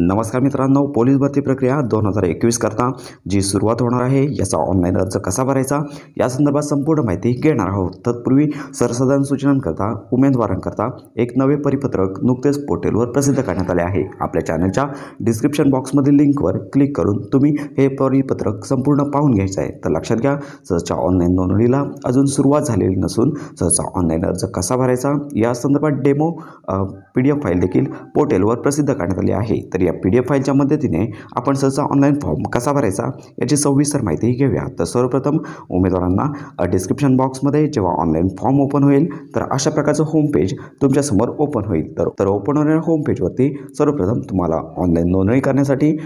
नमस्कार मित्रांनो पोलीस भरती प्रक्रिया दोन हजार एकवीस करता जी सुरुवात होणार आहे याचा ऑनलाईन अर्ज कसा भरायचा या संदर्भात संपूर्ण माहिती घेणार आहोत तत्पूर्वी सरसाधारण सूचनांकरता उमेदवारांकरता एक नवे परिपत्रक नुकतेच पोर्टेलवर प्रसिद्ध करण्यात आले आहे आपल्या चॅनलच्या डिस्क्रिप्शन बॉक्समधील लिंकवर क्लिक करून तुम्ही हे परिपत्रक संपूर्ण पाहून घ्यायचं आहे तर लक्षात घ्या सहजच्या ऑनलाईन नोंदणीला अजून सुरुवात झालेली नसून सरचा ऑनलाईन अर्ज कसा भरायचा या संदर्भात demo P D F file देखील पोर्टेलवर प्रसिद्ध करण्यात आली आहे तर या पी डी एफ फाईलच्या मदतीने आपण सहसा ऑनलाईन फॉर्म कसा भरायचा याची सविस्तर माहिती घेऊया तर सर्वप्रथम उमेदवारांना डिस्क्रिप्शन बॉक्समध्ये जेव्हा ऑनलाईन फॉर्म ओपन होईल तर अशा प्रकारचं होम पेज तुमच्यासमोर ओपन होईल तर तर ओपन होणाऱ्या होम पेजवरती सर्वप्रथम तुम्हाला ऑनलाईन नोंदणी करण्यासाठी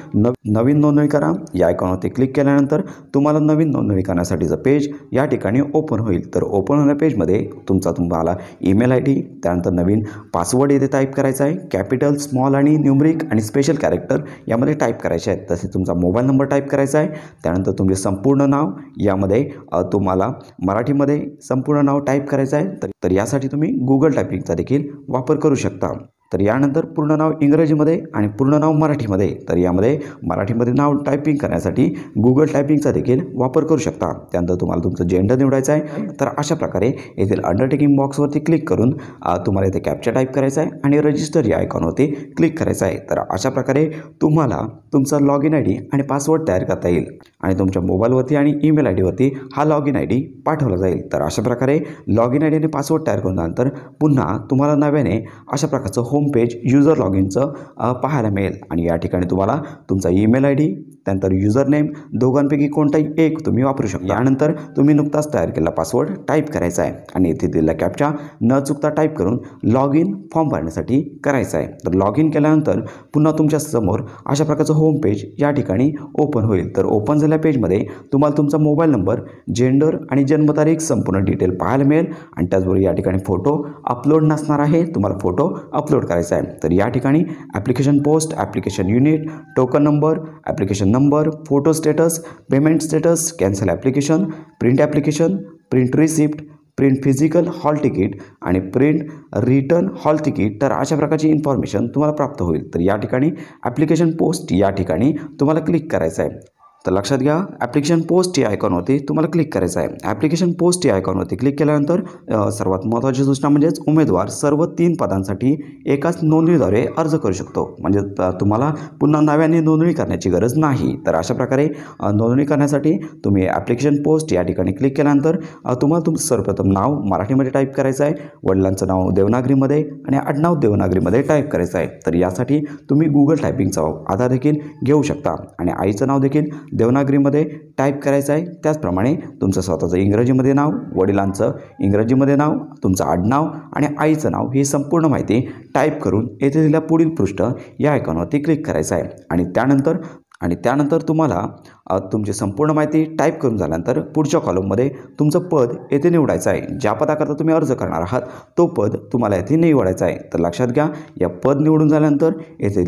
नवीन नोंदणी करा या आयकॉनवरती क्लिक केल्यानंतर तुम्हाला नवीन नोंदणी करण्यासाठीचं पेज या ठिकाणी ओपन होईल तर ओपन होणाऱ्या पेजमध्ये तुमचा तुम्हाला ईमेल आय डी त्यानंतर नवीन पासवर्ड येथे टाईप करायचा आहे कॅपिटल स्मॉल आणि न्यूमरिक आणि स्पेशल स्पेशल कॅरेक्टर यामध्ये टाईप करायचे आहेत तसे तुमचा मोबाईल नंबर टाईप करायचा आहे त्यानंतर तुमचे संपूर्ण नाव यामध्ये तुम्हाला मराठीमध्ये संपूर्ण नाव टाईप करायचं आहे तर यासाठी तुम्ही गुगल टायपिंगचा देखील वापर करू शकता तर यानंतर पूर्ण नाव इंग्रजीमध्ये आणि पूर्ण नाव मराठीमध्ये तर यामध्ये मराठीमध्ये नाव टायपिंग करण्यासाठी गुगल टायपिंगचा देखील वापर करू शकता त्यानंतर तुम्हाला तुमचं जेंडर निवडायचं आहे तर अशा प्रकारे येथील अंडरटेकिंग बॉक्सवरती क्लिक करून तुम्हाला इथे कॅप्चर टाईप करायचा आहे आणि रजिस्टर या आयकॉनवरती क्लिक करायचं आहे तर अशा प्रकारे तुम्हाला तुमचा लॉग इन आय डी आणि पासवर्ड तयार करता येईल आणि तुमच्या मोबाईलवरती आणि ईमेल आय डीवरती हा लॉग इन आय डी पाठवला जाईल तर अशा प्रकारे लॉग इन आय डी आणि पासवर्ड तयार करून पुन्हा तुम्हाला नव्याने अशा प्रकारचं होम पेज युजर लॉग इनचं पाहायला मिळेल आणि या ठिकाणी तुम्हाला तुमचा ईमेल आय डी त्यानंतर युजर नेम दोघांपैकी कोणताही एक तुम्ही वापरू शकता यानंतर तुम्ही नुकताच तयार केलेला पासवर्ड टाईप करायचा आहे आणि इथे दिलेला कॅपचा न चुकता टाईप करून लॉग इन फॉर्म भरण्यासाठी करायचा आहे तर लॉग इन केल्यानंतर पुन्हा तुमच्या समोर अशा प्रकारचं होम पेज या ठिकाणी ओपन होईल तर ओपन झाल्या पेजमध्ये तुम्हाला तुमचा मोबाईल नंबर जेंडर आणि जन्मतारीख संपूर्ण डिटेल पाहायला मिळेल आणि त्याचबरोबर या ठिकाणी फोटो अपलोड नसणार आहे तुम्हाला फोटो अपलोड करायचा आहे तर या ठिकाणी application post application unit token number application number photo status payment status cancel application print application print receipt print physical hall ticket आणि प्रिंट रिटर्न हॉल तिकीट तर अशा प्रकारची इन्फॉर्मेशन तुम्हाला प्राप्त होईल तर या ठिकाणी ॲप्लिकेशन पोस्ट या ठिकाणी तुम्हाला क्लिक करायचं आहे तर लक्षात घ्या ॲप्लिकेशन पोस्ट आयकॉन आयकॉनवरती तुम्हाला क्लिक करायचं आहे ॲप्लिकेशन पोस्ट आयकॉन होती क्लिक केल्यानंतर सर्वात महत्त्वाची सूचना म्हणजेच उमेदवार सर्व तीन पदांसाठी एकाच नोंदणीद्वारे अर्ज करू शकतो म्हणजे तुम्हाला पुन्हा नव्याने नोंदणी करण्याची गरज नाही तर अशा प्रकारे नोंदणी करण्यासाठी तुम्ही ॲप्लिकेशन पोस्ट या ठिकाणी क्लिक केल्यानंतर तुम्हाला तुम सर्वप्रथम नाव मराठीमध्ये टाईप करायचं आहे वडिलांचं नाव देवनागरीमध्ये आणि आडनाव देवनागरीमध्ये टाईप करायचं आहे तर यासाठी तुम्ही गुगल टायपिंगचा आधार देखील घेऊ शकता आणि आईचं नाव देखील देवनागरीमध्ये टाईप करायचं आहे त्याचप्रमाणे तुमचं स्वतःचं इंग्रजीमध्ये नाव वडिलांचं इंग्रजीमध्ये नाव तुमचं आडनाव आणि आईचं नाव ही संपूर्ण माहिती टाईप करून येथे दिल्या पुढील पृष्ठ या आयकॉनवरती क्लिक करायचं आहे आणि त्यानंतर आणि त्यानंतर तुम्हाला तुमची संपूर्ण माहिती टाईप करून झाल्यानंतर पुढच्या कॉलममध्ये तुमचं पद येथे निवडायचं आहे ज्या पदाकरता तुम्ही अर्ज करणार आहात तो पद तुम्हाला येथे निवडायचं आहे तर लक्षात घ्या या पद निवडून झाल्यानंतर येथे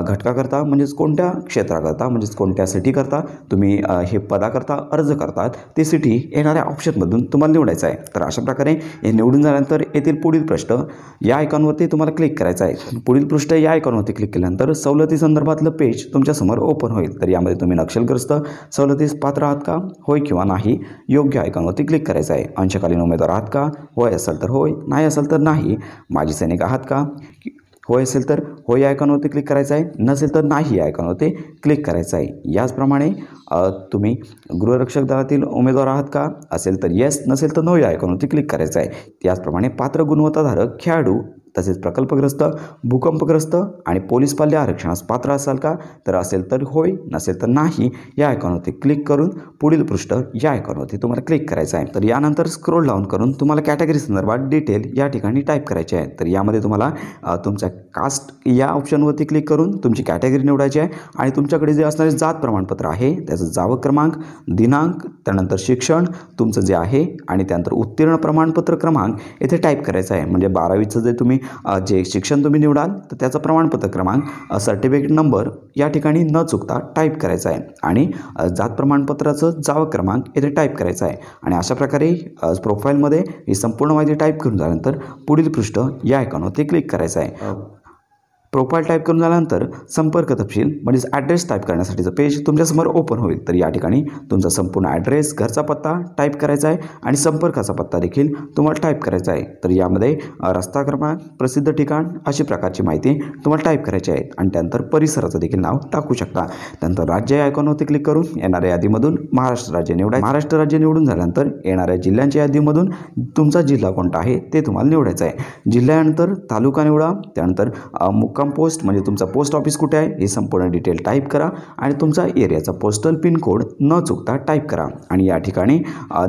घटकाकरता म्हणजेच कोणत्या क्षेत्राकरता म्हणजेच कोणत्या सिटीकरता तुम्ही हे पदाकरता अर्ज करतात ते सिटी येणाऱ्या ऑप्शनमधून तुम्हाला निवडायचं आहे तर अशा प्रकारे हे निवडून झाल्यानंतर येथील पुढील पृष्ठ या आयकॉनवरती तुम्हाला क्लिक करायचं आहे पुढील पृष्ठ या आयकॉनवरती क्लिक केल्यानंतर सवलती संदर्भातलं पेज तुमच्यासमोर ओपन ओपन होईल तर यामध्ये तुम्ही नक्षलग्रस्त सवलतीस पात्र आहात का होय किंवा नाही योग्य आयकॉनवरती क्लिक करायचं आहे अंशकालीन उमेदवार आहात का होय असेल तर होय नाही असेल तर नाही माजी सैनिक आहात का होय असेल तर होय आयकॉनवरती क्लिक करायचं आहे नसेल तर नाही आयकॉनवरती क्लिक करायचं आहे याचप्रमाणे तुम्ही गृहरक्षक दलातील उमेदवार आहात का असेल तर येस नसेल तर नो या आयकॉनवरती क्लिक करायचं आहे त्याचप्रमाणे पात्र गुणवत्ताधारक खेळाडू तसेच प्रकल्पग्रस्त भूकंपग्रस्त आणि पोलीस पाल्य आरक्षणास पात्र असाल का तर असेल तर होय नसेल तर नाही या आयकॉनवरती क्लिक करून पुढील पृष्ठ या आयकॉनवरती तुम्हाला क्लिक करायचं आहे तर यानंतर स्क्रोल डाऊन करून तुम्हाला कॅटेगरी संदर्भात डिटेल या ठिकाणी टाईप करायचे आहे तर यामध्ये तुम्हाला तुमच्या कास्ट या ऑप्शनवरती क्लिक करून तुमची कॅटेगरी निवडायची आहे आणि तुमच्याकडे जे असणारे जात प्रमाणपत्र आहे त्याचं जावक क्रमांक दिनांक त्यानंतर शिक्षण तुमचं जे आहे आणि त्यानंतर उत्तीर्ण प्रमाणपत्र क्रमांक येथे टाईप करायचं आहे म्हणजे बारावीचं जे तुम्ही जे शिक्षण तुम्ही निवडाल तर त्याचा प्रमाणपत्र क्रमांक सर्टिफिकेट नंबर या ठिकाणी न चुकता टाईप करायचा आहे आणि जात प्रमाणपत्राचं जाव क्रमांक येथे टाईप करायचा आहे आणि अशा प्रकारे प्रोफाईलमध्ये ही संपूर्ण माहिती टाईप करून झाल्यानंतर पुढील पृष्ठ या आयकॉनवरती क्लिक करायचं आहे हो. प्रोफाईल टाईप करून झाल्यानंतर संपर्क तपशील म्हणजेच ॲड्रेस टाईप करण्यासाठीचं पेज तुमच्यासमोर ओपन होईल तर या ठिकाणी तुमचा संपूर्ण ॲड्रेस घरचा पत्ता टाईप करायचा आहे आणि संपर्काचा पत्ता देखील तुम्हाला टाईप करायचा आहे तर यामध्ये रस्ता क्रमांक प्रसिद्ध ठिकाण अशी प्रकारची माहिती तुम्हाला टाईप करायची आहे आणि त्यानंतर परिसराचं देखील नाव टाकू शकता त्यानंतर राज्य आयकॉनवरती क्लिक करून येणाऱ्या यादीमधून महाराष्ट्र राज्य निवडा महाराष्ट्र राज्य निवडून झाल्यानंतर येणाऱ्या जिल्ह्यांच्या यादीमधून तुमचा जिल्हा कोणता आहे ते तुम्हाला निवडायचं आहे जिल्ह्यानंतर तालुका निवडा त्यानंतर मुक्का कम पोस्ट म्हणजे तुमचा पोस्ट ऑफिस कुठे आहे हे संपूर्ण डिटेल टाईप करा आणि तुमचा एरियाचा पोस्टल पिनकोड न चुकता टाईप करा आणि या ठिकाणी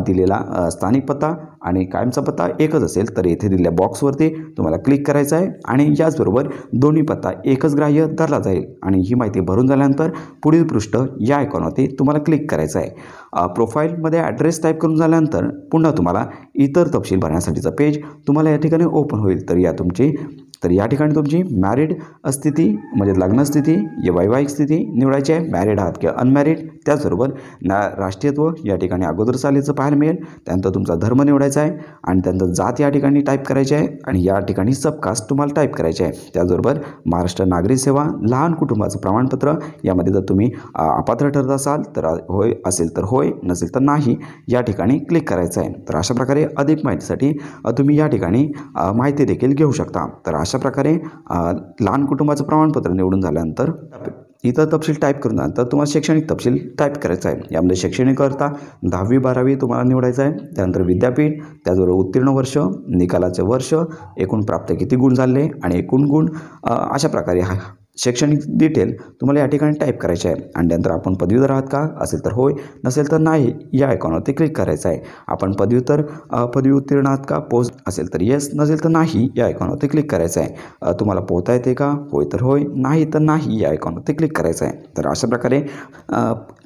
दिलेला स्थानिक पत्ता आणि कायमचा पत्ता एकच असेल तर येथे दिलेल्या बॉक्सवरती तुम्हाला क्लिक करायचं आहे आणि याचबरोबर दोन्ही पत्ता एकच ग्राह्य धरला जाईल आणि ही माहिती भरून झाल्यानंतर पुढील पृष्ठ या आयकॉनवरती तुम्हाला क्लिक करायचं आहे प्रोफाईलमध्ये ॲड्रेस टाईप करून झाल्यानंतर पुन्हा तुम्हाला इतर तपशील भरण्यासाठीचा पेज तुम्हाला या ठिकाणी ओपन होईल तर या तुमची तर या ठिकाणी तुमची मॅरिड स्थिती म्हणजे लग्नस्थिती या वैवाहिक स्थिती निवडायची आहे मॅरिड आहात किंवा अनमॅरिड त्याचबरोबर ना राष्ट्रीयत्व या ठिकाणी अगोदर चालेचं पाहायला मिळेल त्यानंतर तुमचा धर्म निवडायचा आहे आणि त्यानंतर जात या ठिकाणी टाईप करायची आहे आणि या ठिकाणी सबकास्ट तुम्हाला टाईप करायचे आहे त्याचबरोबर महाराष्ट्र नागरी सेवा लहान कुटुंबाचं प्रमाणपत्र यामध्ये जर तुम्ही अपात्र ठरत असाल तर होय असेल तर होय नसेल तर नाही या ठिकाणी क्लिक करायचं आहे तर अशा प्रकारे अधिक माहितीसाठी तुम्ही या ठिकाणी माहिती देखील घेऊ शकता तर अशा प्रकारे लहान कुटुंबाचं प्रमाणपत्र निवडून झाल्यानंतर इतर तपशील टाईप करून तर तुम्हाला शैक्षणिक तपशील टाईप करायचा आहे यामध्ये शैक्षणिककरता दहावी बारावी तुम्हाला निवडायचं आहे त्यानंतर विद्यापीठ त्याचबरोबर उत्तीर्ण वर्ष निकालाचं वर्ष एकूण प्राप्त किती गुण झाले आणि एकूण गुण अशा प्रकारे हा शैक्षणिक डिटेल तुम्हाला या ठिकाणी टाईप करायचे आहे आणि नंतर आपण पदवीधर आहात का असेल तर होय नसेल तर नाही या आयकॉनवरती क्लिक करायचं आहे आपण पदव्युत्तर पदवी उत्तीर्ण आहात का पोच असेल तर येस नसेल तर नाही या आयकॉनवरती क्लिक करायचं आहे तुम्हाला पोहता येते का होय तर होय नाही तर नाही या आयकॉनवरती क्लिक करायचं आहे तर अशा प्रकारे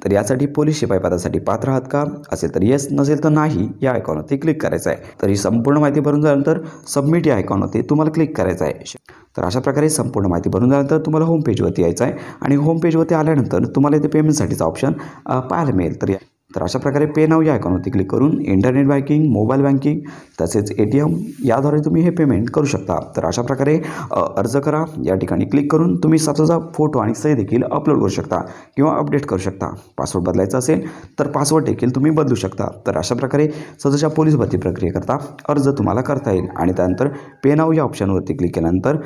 तर यासाठी पोलीस शिपाई पदासाठी पात्र आहात का असेल तर येस नसेल तर नाही या आयकॉनवरती क्लिक करायचं आहे तर ही संपूर्ण माहिती भरून झाल्यानंतर सबमिट या आयकॉनवरती तुम्हाला क्लिक करायचं आहे तर अशा प्रकारे संपूर्ण माहिती भरून झाल्यानंतर तुम्हाला होम यायचं आहे आणि होम आल्यानंतर तुम्हाला इथे पेमेंटसाठीचा ऑप्शन पाहायला मिळेल तर तर अशा प्रकारे पे नाव या आयकॉनवरती क्लिक करून इंटरनेट बँकिंग मोबाईल बँकिंग तसेच ए टी एम याद्वारे तुम्ही हे पेमेंट करू शकता तर अशा प्रकारे अर्ज करा या ठिकाणी क्लिक करून तुम्ही स्वतःचा फोटो आणि सही देखील अपलोड करू शकता किंवा अपडेट करू शकता पासवर्ड बदलायचा असेल तर पासवर्ड देखील तुम्ही बदलू शकता तर अशा प्रकारे स्वतःच्या पोलीस भरती प्रक्रियेकरता अर्ज तुम्हाला करता येईल आणि त्यानंतर पे नाव या ऑप्शनवरती क्लिक केल्यानंतर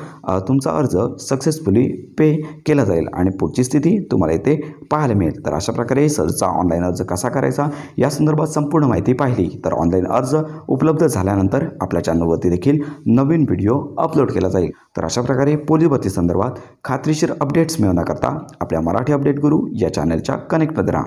तुमचा अर्ज सक्सेसफुली पे केला जाईल आणि पुढची स्थिती तुम्हाला इथे पाहायला मिळेल तर अशा प्रकारे सहजचा ऑनलाईन अर्ज कसा करा करायचा या संदर्भात संपूर्ण माहिती पाहिली तर ऑनलाईन अर्ज उपलब्ध झाल्यानंतर आपल्या चॅनलवरती देखील नवीन व्हिडिओ अपलोड केला जाईल तर अशा प्रकारे पोलीस भरती संदर्भात खात्रीशीर अपडेट्स मिळवण्याकरता आपल्या मराठी अपडेट गुरु या चॅनलच्या कनेक्ट राहा